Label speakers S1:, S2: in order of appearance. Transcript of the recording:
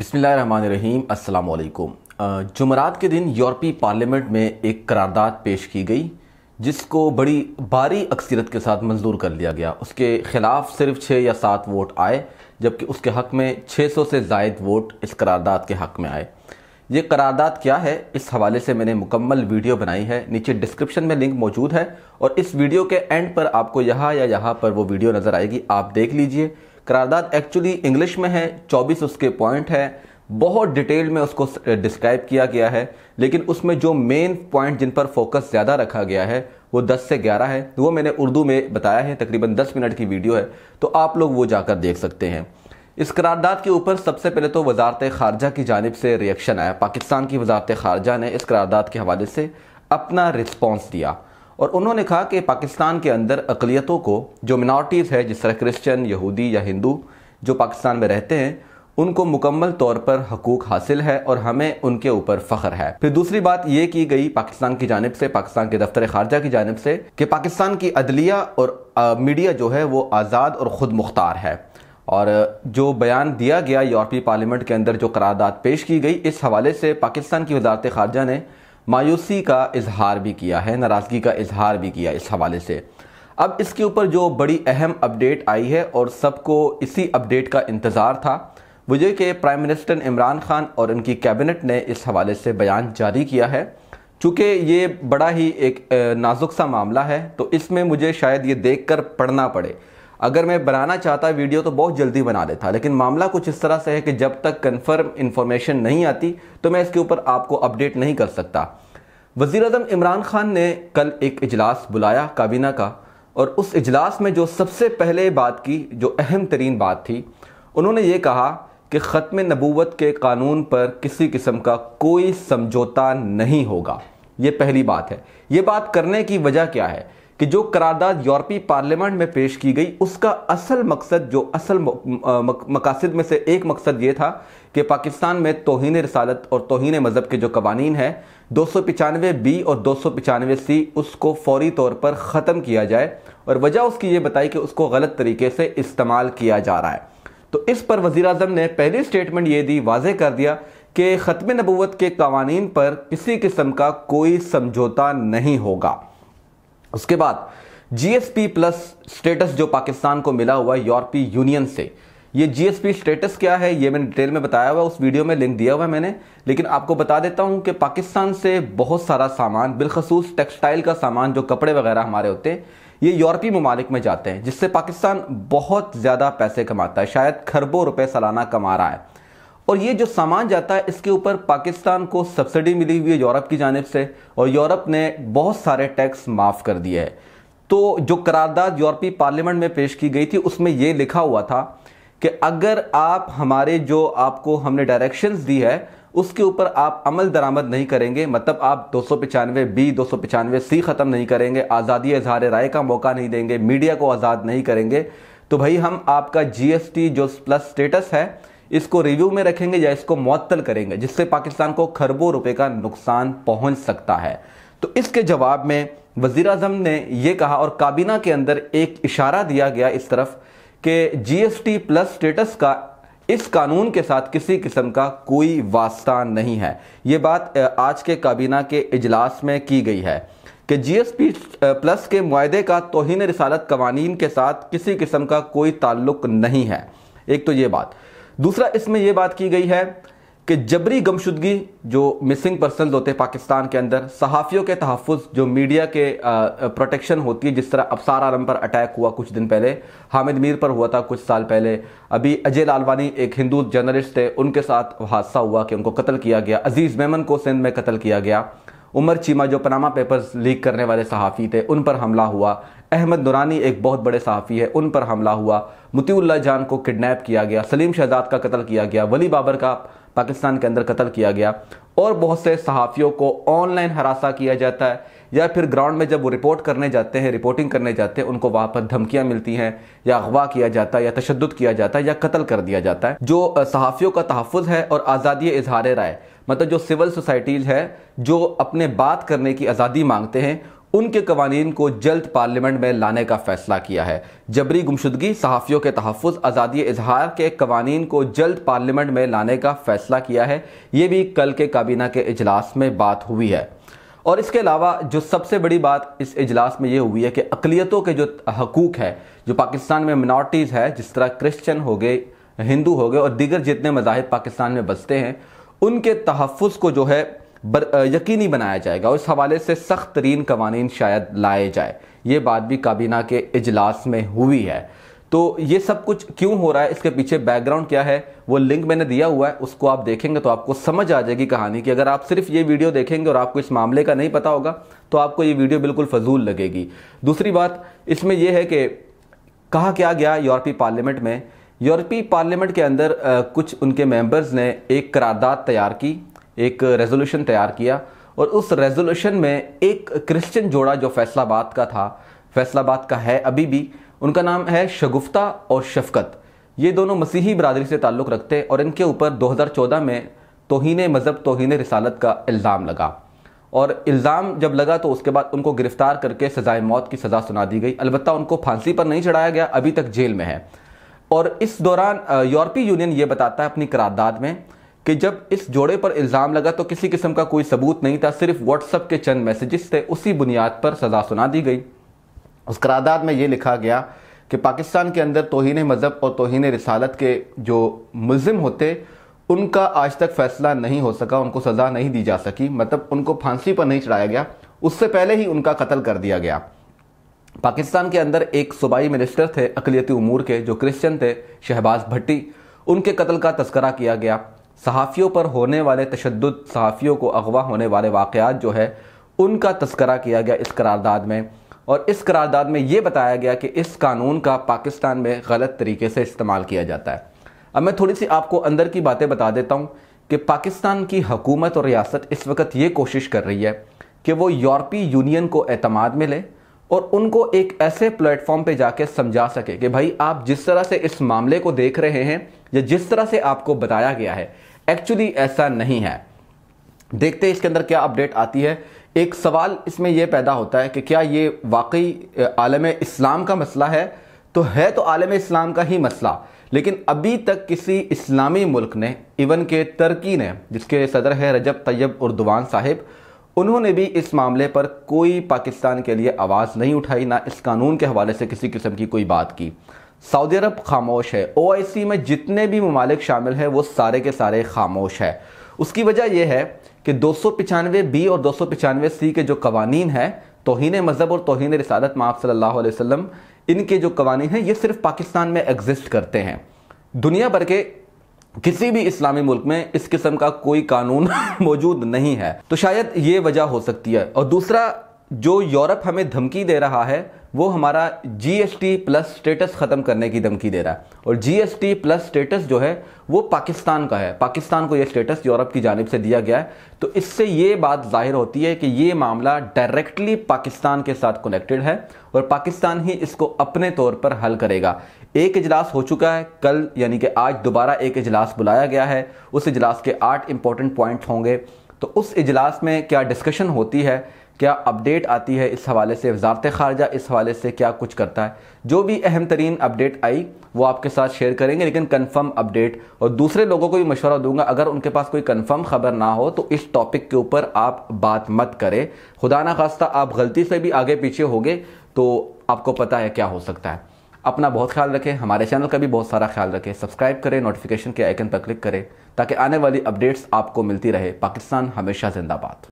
S1: बिसमीम अल्लाम जुमरात के दिन यूरोपी पार्लियामेंट में एक करारदाद पेश की गई जिसको बड़ी भारी अक्सरत के साथ मंजूर कर लिया गया उसके ख़िलाफ़ सिर्फ छः या सात वोट आए जबकि उसके हक़ में 600 से जायद वोट इस करारदाद के हक़ में आए ये करारदाद क्या है इस हवाले से मैंने मुकम्मल वीडियो बनाई है नीचे डिस्क्रिप्शन में लिंक मौजूद है और इस वीडियो के एंड पर आपको यहाँ या यहाँ पर वो वीडियो नज़र आएगी आप देख लीजिए करारदाद एक्चुअली इंग्लिश में है चौबीस उसके पॉइंट है बहुत डिटेल में उसको डिस्क्राइब eh, किया गया है लेकिन उसमें जो मेन पॉइंट जिन पर फोकस ज़्यादा रखा गया है वो 10 से 11 है तो वो मैंने उर्दू में बताया है तकरीबन 10 मिनट की वीडियो है तो आप लोग वो जाकर देख सकते हैं इस करारदाद के ऊपर सबसे पहले तो वजारत खारजा की जानब से रिएक्शन आया पाकिस्तान की वजारत खारजा ने इस करारदाद के हवाले से अपना रिस्पॉन्स दिया और उन्होंने कहा कि पाकिस्तान के अंदर अकलीतों को जो मिनार्टीज़ है जिस तरह क्रिश्चन यहूदी या हिंदू जो पाकिस्तान में रहते हैं उनको मुकम्मल तौर पर हकूक हासिल है और हमें उनके ऊपर फ़ख्र है फिर दूसरी बात यह की गई पाकिस्तान की जानब से पाकिस्तान के दफ्तर खारजा की जानब से कि पाकिस्तान की अदलिया और मीडिया जो है वो आज़ाद और ख़ुद मुख्तार है और जो बयान दिया गया यूरोपीय पार्लियामेंट के अंदर जो करारदाद पेश की गई इस हवाले से पाकिस्तान की वजारत खारजा ने मायूसी का इजहार भी किया है नाराज़गी का इजहार भी किया इस हवाले से अब इसके ऊपर जो बड़ी अहम अपडेट आई है और सबको इसी अपडेट का इंतज़ार था मुझे के कि प्राइम मिनिस्टर इमरान खान और उनकी कैबिनेट ने इस हवाले से बयान जारी किया है चूँकि ये बड़ा ही एक नाजुक सा मामला है तो इसमें मुझे शायद ये देख कर पढ़ना पड़े अगर मैं बनाना चाहता वीडियो तो बहुत जल्दी बना देता लेकिन मामला कुछ इस तरह से है कि जब तक कन्फर्म इन्फॉर्मेशन नहीं आती तो मैं इसके ऊपर आपको अपडेट नहीं कर सकता वज़ी अजम इमरान ख़ान ने कल एक इजलास बुलाया काबीना का और उस इजलास में जो सबसे पहले बात की जो अहम तरीन बात थी उन्होंने ये कहा कि ख़त्म नबूवत के कानून पर किसी किस्म का कोई समझौता नहीं होगा ये पहली बात है ये बात करने की वजह क्या है कि जो करारदाद यूरोपीय पार्लियामेंट में पेश की गई उसका असल मकसद जो असल मकासद में से एक मकसद ये था कि पाकिस्तान में तोहन रसालत और तोहन मज़हब के जो कवानीन है दो सौ पचानवे बी और दो सौ पचानवे सी उसको फौरी तौर पर ख़त्म किया जाए और वजह उसकी ये बताई कि उसको गलत तरीके से इस्तेमाल किया जा रहा है तो इस पर वज़ी अजम ने पहली स्टेटमेंट ये दी वाज कर दिया कि ख़त्म नबूत के कवानीन पर किसी किस्म का कोई समझौता नहीं होगा उसके बाद जीएसपी प्लस स्टेटस जो पाकिस्तान को मिला हुआ है यूरोपीय यूनियन से ये जीएसपी स्टेटस क्या है ये मैंने डिटेल में बताया हुआ उस वीडियो में लिंक दिया हुआ है मैंने लेकिन आपको बता देता हूं कि पाकिस्तान से बहुत सारा सामान बिलखसूस टेक्सटाइल का सामान जो कपड़े वगैरह हमारे होते हैं ये यूरोपीय ममालिक में जाते हैं जिससे पाकिस्तान बहुत ज़्यादा पैसे कमाता है शायद खरबों रुपए सालाना कमा रहा है और ये जो सामान जाता है इसके ऊपर पाकिस्तान को सब्सिडी मिली हुई है यूरोप की जानब से और यूरोप ने बहुत सारे टैक्स माफ़ कर दिए है तो जो करारदाद यूरोपीय पार्लियामेंट में पेश की गई थी उसमें ये लिखा हुआ था कि अगर आप हमारे जो आपको हमने डायरेक्शंस दी है उसके ऊपर आप अमल दरामद नहीं करेंगे मतलब आप दो सौ पचानवे बी दो सौ पचानवे सी ख़त्म नहीं करेंगे आज़ादी इजहार राय का मौका नहीं देंगे मीडिया को आज़ाद नहीं करेंगे तो भाई हम आपका जीएसटी जो प्लस स्टेटस है इसको रिव्यू में रखेंगे या इसको मअतल करेंगे जिससे पाकिस्तान को खरबों रुपए का नुकसान पहुंच सकता है तो इसके जवाब में वजीर अजम ने यह कहा और काबीना के अंदर एक इशारा दिया गया इस तरफ कि जीएसटी प्लस स्टेटस का इस कानून के साथ किसी किस्म का कोई वास्ता नहीं है यह बात आज के काबीना के इजलास में की गई है कि जीएसपी प्लस के मुआदे का तोहन रसालत कवानीन के साथ किसी किस्म का कोई ताल्लुक नहीं है एक तो ये बात दूसरा इसमें यह बात की गई है कि जबरी गमशुदगी जो मिसिंग पर्सन होते हैं पाकिस्तान के अंदर सहाफ़ियों के तहफ़ जो मीडिया के प्रोटेक्शन होती है जिस तरह अफसार आलम पर अटैक हुआ कुछ दिन पहले हामिद मीर पर हुआ था कुछ साल पहले अभी अजय लालवानी एक हिंदू जर्नलिस्ट थे उनके साथ हादसा हुआ कि उनको कत्ल किया गया अजीज़ मेमन को सिंध में कत्ल किया गया उमर चीमा जो पनामा पेपर्स लीक करने वाले सहाफ़ी थे उन पर हमला हुआ अहमद नुरानी एक बहुत बड़े सहाफ़ी है उन पर हमला हुआ मतीउल्ला जान को किडनैप किया गया सलीम शहजाद का कत्ल किया गया वली बाबर का पाकिस्तान के अंदर कत्ल किया गया और बहुत से सहाफ़ियों को ऑनलाइन हरासा किया जाता है या फिर ग्राउंड में जब वो रिपोर्ट करने जाते हैं रिपोर्टिंग करने जाते हैं उनको वहाँ पर धमकियाँ मिलती हैं या अगवा किया जाता है या तशद किया जाता है या कत्ल कर दिया जाता है जो सहाफ़ियों का तहफ़ है और आज़ादी इजहार राय मतलब जो सिविल सोसाइटीज़ है जो अपने बात करने की आज़ादी मांगते हैं उनके कवानीन को जल्द पार्लियामेंट में लाने का फैसला किया है जबरी गुमशुदगी सहाफ़ियों के तहफ़ आज़ादी इजहार के कवानीन को जल्द पार्लियामेंट में लाने का फैसला किया है ये भी कल के काबीना के अजलास में बात हुई है और इसके अलावा जो सबसे बड़ी बात इस अजलास में ये हुई है कि अकलीतों के जो हकूक़ है जो पाकिस्तान में मिनार्टीज़ है जिस तरह क्रिश्चन हो गए हिंदू हो गए और दीगर जितने मज़ाहब पाकिस्तान में बसते हैं उनके तहफ़ को जो है बर, यकीनी बनाया जाएगा उस हवाले से सख्त तरीन कवानीन शायद लाए जाए ये बात भी काबीना के अजलास में हुई है तो ये सब कुछ क्यों हो रहा है इसके पीछे बैकग्राउंड क्या है वो लिंक मैंने दिया हुआ है उसको आप देखेंगे तो आपको समझ आ जाएगी कहानी की अगर आप सिर्फ ये वीडियो देखेंगे और आपको इस मामले का नहीं पता होगा तो आपको ये वीडियो बिल्कुल फजूल लगेगी दूसरी बात इसमें यह है कि कहा क्या गया यूरोपीय पार्लियामेंट में यूरोपीय पार्लियामेंट के अंदर आ, कुछ उनके मेंबर्स ने एक करारदाद तैयार की एक रेजोल्यूशन तैयार किया और उस रेजोल्यूशन में एक क्रिश्चियन जोड़ा जो फैसलाबाद का था फैसलाबाद का है अभी भी उनका नाम है शगुफ्ता और शफकत ये दोनों मसीही बरदरी से ताल्लुक़ रखते हैं और इनके ऊपर 2014 में तोहन मज़हब तोहन रिसालत का इल्ज़ाम लगा और इल्ज़ाम जब लगा तो उसके बाद उनको गिरफ़्तार करके सज़ाए मौत की सज़ा सुना दी गई अलबत्त उनको फांसी पर नहीं चढ़ाया गया अभी तक जेल में है और इस दौरान यूरोपीय यूनियन ये बताता है अपनी करारदाद में कि जब इस जोड़े पर इल्ज़ाम लगा तो किसी किस्म का कोई सबूत नहीं था सिर्फ व्हाट्सअप के चंद मैसेजेस थे उसी बुनियाद पर सज़ा सुना दी गई उस करारदाद में ये लिखा गया कि पाकिस्तान के अंदर तोहन मज़हब और तोहन रसालत के जो मुलिम होते उनका आज तक फैसला नहीं हो सका उनको सज़ा नहीं दी जा सकी मतलब उनको फांसी पर नहीं चढ़ाया गया उससे पहले ही उनका कत्ल कर दिया गया पाकिस्तान के अंदर एक सूबाई मिनिस्टर थे अकलीती उमूर के जो क्रिश्चियन थे शहबाज भट्टी उनके कत्ल का तस्करा किया गया सहाफ़ियों पर होने वाले तशद सहाफ़ियों को अगवा होने वाले वाक़ात जो है उनका तस्करा किया गया इस करारदाद में और इस करारदाद में ये बताया गया कि इस कानून का पाकिस्तान में गलत तरीके से इस्तेमाल किया जाता है अब मैं थोड़ी सी आपको अंदर की बातें बता देता हूँ कि पाकिस्तान की हकूमत और रियासत इस वक्त ये कोशिश कर रही है कि वो यूरोपीय यूनियन को अतमाद में ले और उनको एक ऐसे प्लेटफॉर्म पे जाके समझा सके कि भाई आप जिस तरह से इस मामले को देख रहे हैं या जिस तरह से आपको बताया गया है एक्चुअली ऐसा नहीं है देखते हैं इसके अंदर क्या अपडेट आती है एक सवाल इसमें यह पैदा होता है कि क्या ये वाकई आलम इस्लाम का मसला है तो है तो आलम इस्लाम का ही मसला लेकिन अभी तक किसी इस्लामी मुल्क ने इवन के तर्की ने जिसके सदर है रजब तैयब उर्दवान साहिब उन्होंने भी इस मामले पर कोई पाकिस्तान के लिए आवाज़ नहीं उठाई ना इस कानून के हवाले से किसी किस्म की कोई बात की सऊदी अरब खामोश है ओ में जितने भी ममालिक शामिल हैं वो सारे के सारे खामोश है उसकी वजह यह है कि दो बी और दो सी के जो कवानीन हैं तोहन मज़हब और तोहन रसालत माफ सल्लल्लाहु वसम इनके जो कवानीन हैं ये सिर्फ पाकिस्तान में एग्जिस्ट करते हैं दुनिया भर के किसी भी इस्लामी मुल्क में इस किस्म का कोई कानून मौजूद नहीं है तो शायद ये वजह हो सकती है और दूसरा जो यूरोप हमें धमकी दे रहा है वो हमारा जीएसटी प्लस स्टेटस ख़त्म करने की धमकी दे रहा है और जीएसटी प्लस स्टेटस जो है वो पाकिस्तान का है पाकिस्तान को ये स्टेटस यूरोप की जानब से दिया गया है तो इससे ये बात जाहिर होती है कि ये मामला डायरेक्टली पाकिस्तान के साथ कनेक्टेड है और पाकिस्तान ही इसको अपने तौर पर हल करेगा एक इजलास हो चुका है कल यानी कि आज दोबारा एक इजलास बुलाया गया है उस इजलास के आठ इंपॉर्टेंट पॉइंट्स होंगे तो उस इजलास में क्या डिस्कशन होती है क्या अपडेट आती है इस हवाले से वजारत खारजा इस हवाले से क्या कुछ करता है जो भी अहम तरीन अपडेट आई वो आपके साथ शेयर करेंगे लेकिन कन्फर्म अपडेट और दूसरे लोगों को भी मशवरा दूंगा अगर उनके पास कोई कन्फर्म खबर ना हो तो इस टॉपिक के ऊपर आप बात मत करें खुदा ना खास्ता आप गलती से भी आगे पीछे हो गए तो आपको पता है क्या हो सकता है अपना बहुत ख्याल रखें हमारे चैनल का भी बहुत सारा ख्याल रखें सब्सक्राइब करें नोटिफिकेशन के आइकन पर क्लिक करें ताकि आने वाली अपडेट्स आपको मिलती रहे पाकिस्तान हमेशा जिंदाबाद